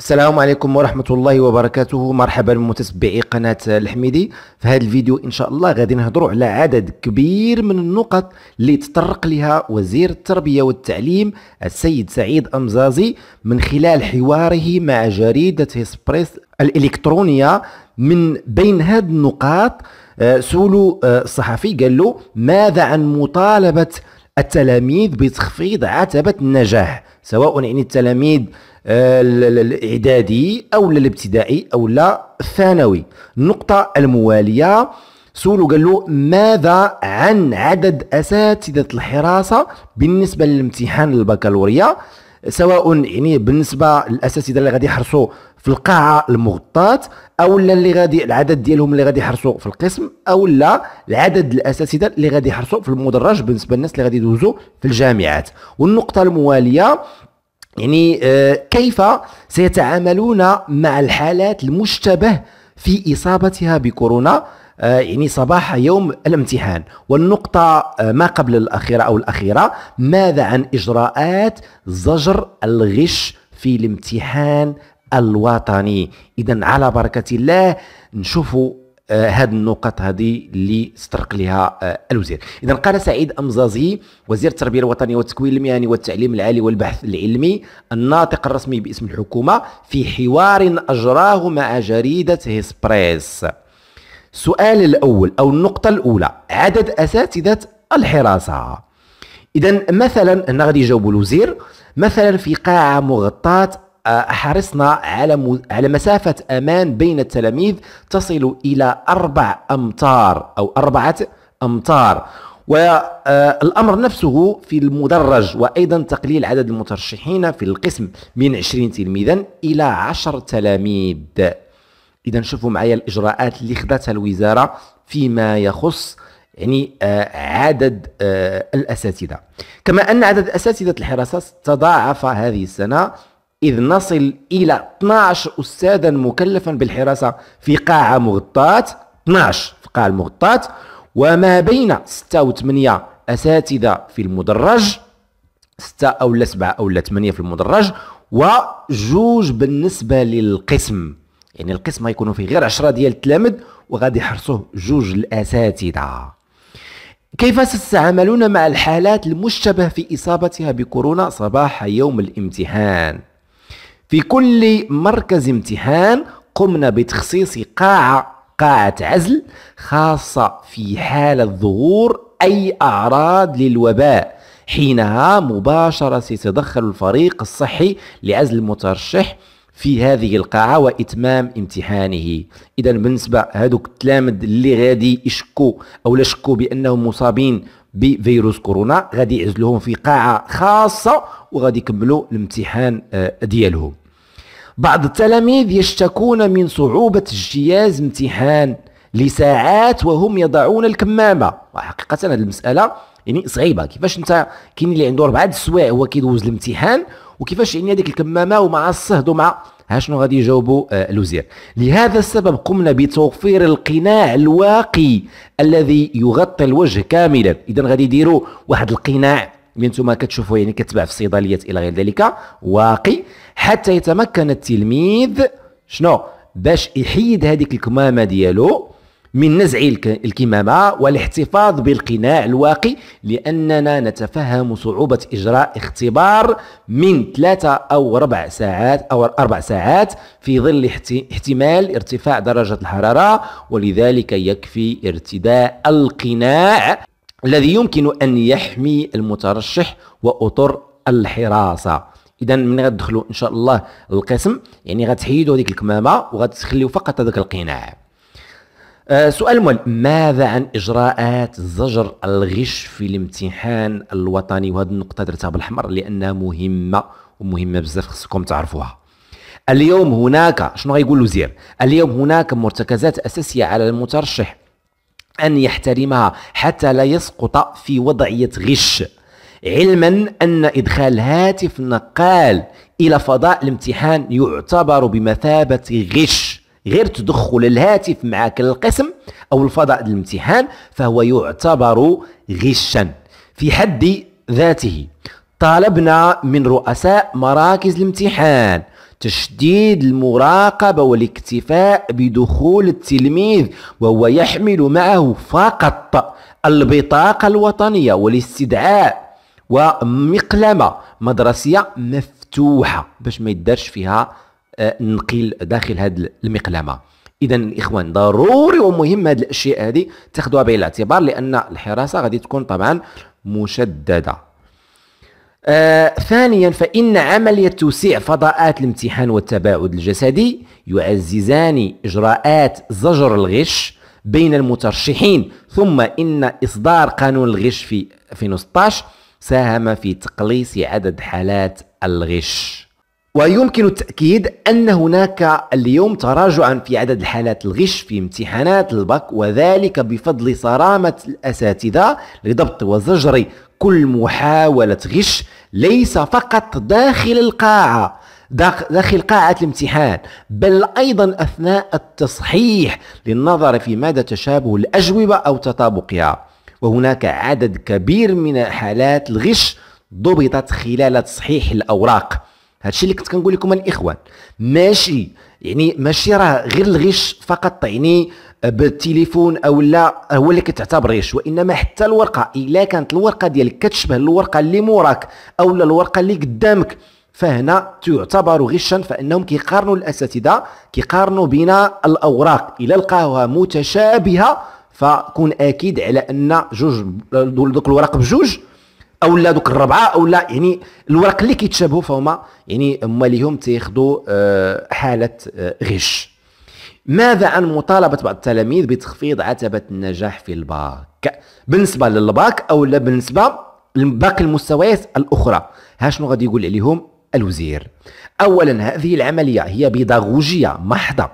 السلام عليكم ورحمة الله وبركاته مرحبا بمتتبعي قناة الحميدي في هذا الفيديو إن شاء الله غادي نهضروا على عدد كبير من النقط اللي تطرق لها وزير التربية والتعليم السيد سعيد أمزازي من خلال حواره مع جريدة اسبريس الإلكترونية من بين هذه النقاط آه، سولو آه، الصحفي قال له ماذا عن مطالبة التلاميذ بتخفيض عتبة النجاح سواء يعني التلاميذ آه، الاعدادي او الابتدائي او الثانوي النقطه المواليه سولو قال له ماذا عن عدد اساتذه الحراسه بالنسبه للامتحان البكالوريا سواء يعني بالنسبه للاساتذه اللي غادي يحرصوا في القاعه المغطاه او لا اللي غادي العدد ديالهم اللي غادي يحرصوا في القسم او لا العدد الاساتذه اللي غادي يحرصوا في المدرج بالنسبه للناس اللي غادي يدوزوا في الجامعات والنقطه المواليه يعني آه، كيف سيتعاملون مع الحالات المشتبه في اصابتها بكورونا آه، يعني صباح يوم الامتحان والنقطة آه، ما قبل الأخيرة أو الأخيرة ماذا عن إجراءات زجر الغش في الامتحان الوطني إذا على بركة الله نشوفوا هذه آه، النقط هذه اللي استرق لها آه، الوزير اذا قال سعيد امزازي وزير التربيه الوطنيه والتكوين المهني والتعليم العالي والبحث العلمي الناطق الرسمي باسم الحكومه في حوار اجراه مع جريده هيسبريس السؤال الاول او النقطه الاولى عدد اساتذه الحراسه اذا مثلا هنا غادي الوزير مثلا في قاعه مغطاه حرصنا على على مسافة أمان بين التلاميذ تصل إلى أربع أمتار أو أربعة أمتار والأمر آه، نفسه في المدرج وأيضا تقليل عدد المترشحين في القسم من 20 تلميذا إلى 10 تلاميذ إذا شوفوا معايا الإجراءات اللي خذتها الوزارة فيما يخص يعني آه، عدد آه، الأساتذة كما أن عدد أساتذة الحراسات تضاعف هذه السنة إذ نصل إلى 12 أستاذا مكلفا بالحراسة في قاعة مغطاة 12 في قاعة المغطاة وما بين 6 و 8 أساتذة في المدرج 6 أو 7 أو 8 في المدرج وجوج بالنسبة للقسم يعني القسم غيكونوا فيه غير 10 ديال التلامذ وغادي يحرصوه جوج الأساتذة كيف ستتعاملون مع الحالات المشتبه في إصابتها بكورونا صباح يوم الامتحان؟ في كل مركز امتحان قمنا بتخصيص قاعة قاعة عزل خاصة في حالة ظهور أي أعراض للوباء حينها مباشرة سيتدخل الفريق الصحي لعزل المترشح في هذه القاعة وإتمام امتحانه إذا بالنسبة هذوك التلامذ اللي غادي يشكو أو شكوا بأنهم مصابين بفيروس كورونا غادي يعزلوهم في قاعة خاصة وغادي يكملوا الامتحان آه، ديالهم بعض التلاميذ يشتكون من صعوبة اجتياز امتحان لساعات وهم يضعون الكمامة وحقيقة هذه المسألة يعني صعيبه كيفاش انت كاين اللي عنده اربعه السوايع هو كيدوز الامتحان وكيفاش يعني هذيك الكمامه ومع الصهد ومع ها شنو غادي يجاوبوا آه، الوزير لهذا السبب قمنا بتوفير القناع الواقي الذي يغطي الوجه كاملا اذا غادي يديروا واحد القناع انتم كتشوفوا يعني كتباع في الصيدليات الى غير ذلك واقي حتى يتمكن التلميذ شنو باش يحيد هذيك الكمامه ديالو من نزع الكمامة والاحتفاظ بالقناع الواقي لأننا نتفهم صعوبة إجراء اختبار من ثلاثة أو ربع ساعات أو أربع ساعات في ظل احتمال ارتفاع درجة الحرارة ولذلك يكفي ارتداء القناع الذي يمكن أن يحمي المترشح وأطر الحراسة اذا من غتدخلوا ان شاء الله القسم يعني غتحيدوا هذيك الكمامه وغتخليوا فقط هذاك القناع آه، سؤال مول ماذا عن اجراءات زجر الغش في الامتحان الوطني وهذه النقطه درتها بالاحمر لانها مهمه ومهمه بزاف خصكم تعرفوها اليوم هناك شنو غيقول الوزير اليوم هناك مرتكزات اساسيه على المترشح أن يحترمها حتى لا يسقط في وضعية غش علما أن إدخال هاتف نقال إلى فضاء الامتحان يعتبر بمثابة غش غير تدخل الهاتف معك القسم أو الفضاء الامتحان فهو يعتبر غشا في حد ذاته طالبنا من رؤساء مراكز الامتحان تشديد المراقبة والاكتفاء بدخول التلميذ وهو يحمل معه فقط البطاقة الوطنية والاستدعاء ومقلمة مدرسية مفتوحة باش ما يدارش فيها آه، نقيل داخل هذه المقلمة اذا الاخوان ضروري ومهم هذه الاشياء هذه تاخذوها بعين الاعتبار لان الحراسه غادي تكون طبعا مشدده آه ثانيا فإن عملية توسيع فضاءات الامتحان والتباعد الجسدي يعززان إجراءات زجر الغش بين المترشحين ثم إن إصدار قانون الغش في 2016 ساهم في تقليص عدد حالات الغش ويمكن التأكيد أن هناك اليوم تراجعا في عدد الحالات الغش في امتحانات الباك وذلك بفضل صرامة الأساتذة لضبط وزجر كل محاولة غش ليس فقط داخل القاعة داخل قاعة الامتحان بل أيضا أثناء التصحيح للنظر في مدى تشابه الأجوبة أو تطابقها وهناك عدد كبير من حالات الغش ضبطت خلال تصحيح الأوراق هادشي اللي كنت كنقول لكم الاخوان ماشي يعني ماشي راه غير الغش فقط يعني آه، بالتليفون او لا هو اللي كتعتبر غش وانما حتى الورقه الا كانت الورقه ديالك كتشبه الورقه اللي موراك او الورقه اللي قدامك فهنا تعتبر غشا فانهم كيقارنوا الاساتذه كيقارنوا بين الاوراق الا لقاوها متشابهه فكون اكيد على ان جوج دوك الورق بجوج او لا دوك الربعه او لا يعني الورق اللي كيتشابهوا فهما يعني هما ليهم تياخذوا آه، حاله آه، غش ماذا عن مطالبة بعض التلاميذ بتخفيض عتبة النجاح في الباك بالنسبة للباك أو لا بالنسبة لباقي المستويات الأخرى ها شنو غادي يقول عليهم الوزير أولا هذه العملية هي بيداغوجية محضة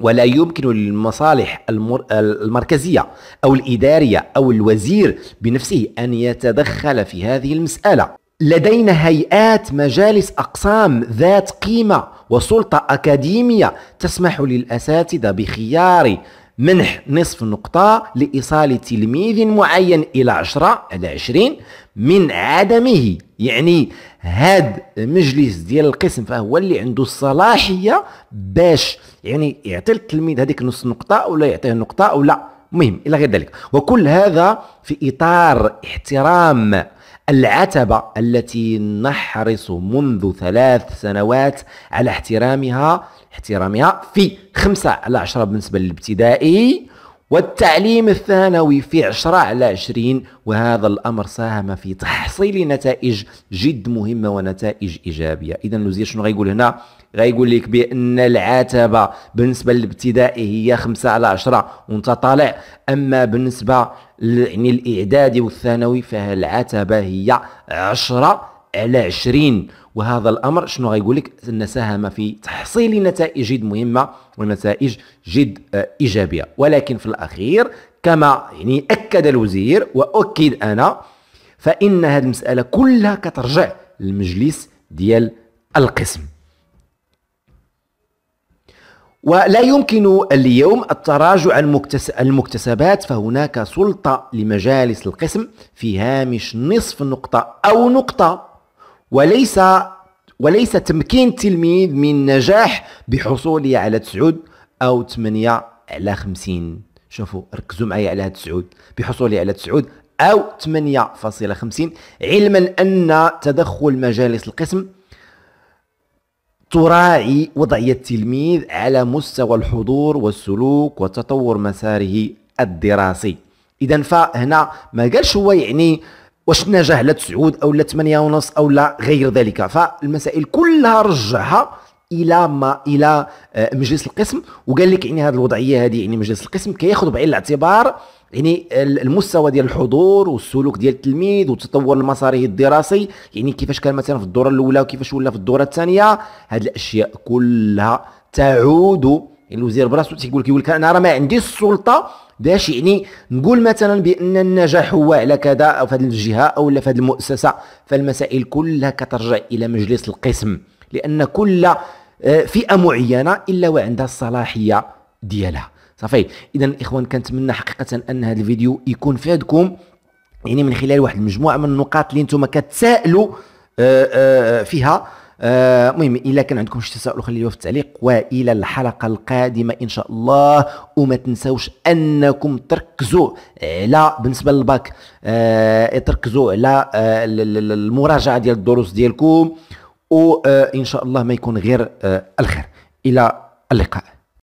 ولا يمكن للمصالح المر... المركزية أو الإدارية أو الوزير بنفسه أن يتدخل في هذه المسألة لدينا هيئات مجالس أقسام ذات قيمة وسلطة أكاديمية تسمح للأساتذة بخيار منح نصف نقطة لإيصال تلميذ معين إلى 10 على 20 من عدمه يعني هاد مجلس ديال القسم فهو اللي عنده الصلاحية باش يعني يعطي التلميذ هذيك نص نقطة ولا يعطيه نقطة ولا مهم إلى غير ذلك وكل هذا في إطار احترام العتبة التي نحرص منذ ثلاث سنوات على احترامها احترامها في خمسة على عشرة بالنسبة للابتدائي والتعليم الثانوي في 10 على 20 وهذا الأمر ساهم في تحصيل نتائج جد مهمة ونتائج إيجابية إذا لوزير شنو غيقول هنا غيقول لك بان العتبه بالنسبه للابتدائي هي 5 على 10 وانت طالع اما بالنسبه يعني الاعدادي والثانوي فالعتبه هي 10 على 20 وهذا الامر شنو غيقول لك ان ساهم في تحصيل نتائج جد مهمه ونتائج جد ايجابيه ولكن في الاخير كما يعني اكد الوزير واكد انا فان هذه المساله كلها كترجع للمجلس ديال القسم ولا يمكن اليوم التراجع عن المكتسبات فهناك سلطة لمجالس القسم في هامش نصف نقطة أو نقطة وليس وليس تمكين التلميذ من نجاح بحصوله على تسعود أو ثمانية على خمسين شوفوا ركزوا معي على هاد تسعود بحصوله على تسعود أو 8.50 علما أن تدخل مجالس القسم تراعي وضعية التلميذ على مستوى الحضور والسلوك وتطور مساره الدراسي اذا فهنا ما قالش هو يعني واش نجح لا تسعود او لا ثمانية ونص او لا غير ذلك فالمسائل كلها رجعها الى ما الى آه، مجلس القسم وقال لك يعني هذه الوضعيه هذه يعني مجلس القسم كياخذ بعين الاعتبار يعني المستوى ديال الحضور والسلوك ديال التلميذ وتطور المساري الدراسي يعني كيفاش كان مثلا في الدوره الاولى وكيفاش ولا في الدوره الثانيه هذه الاشياء كلها تعود يعني الوزير براسو تيقول يقول لك انا راه ما عنديش السلطه باش يعني نقول مثلا بان النجاح هو على كذا او في هذه الجهه او لا في هذه المؤسسه فالمسائل كلها كترجع الى مجلس القسم لان كل آه، فئه معينه الا وعندها الصلاحيه ديالها صافي اذا الاخوان كنتمنى حقيقه ان هذا الفيديو يكون فادكم يعني من خلال واحد المجموعه من النقاط اللي نتوما كتسائلوا آه، آه، فيها المهم الا كان عندكم شي تساؤل خليوه في التعليق والى الحلقه القادمه ان شاء الله وما تنساوش انكم تركزوا على بالنسبه للباك تركزوا على المراجعه ديال الدروس ديالكم وان شاء الله ما يكون غير آه، الخير الى اللقاء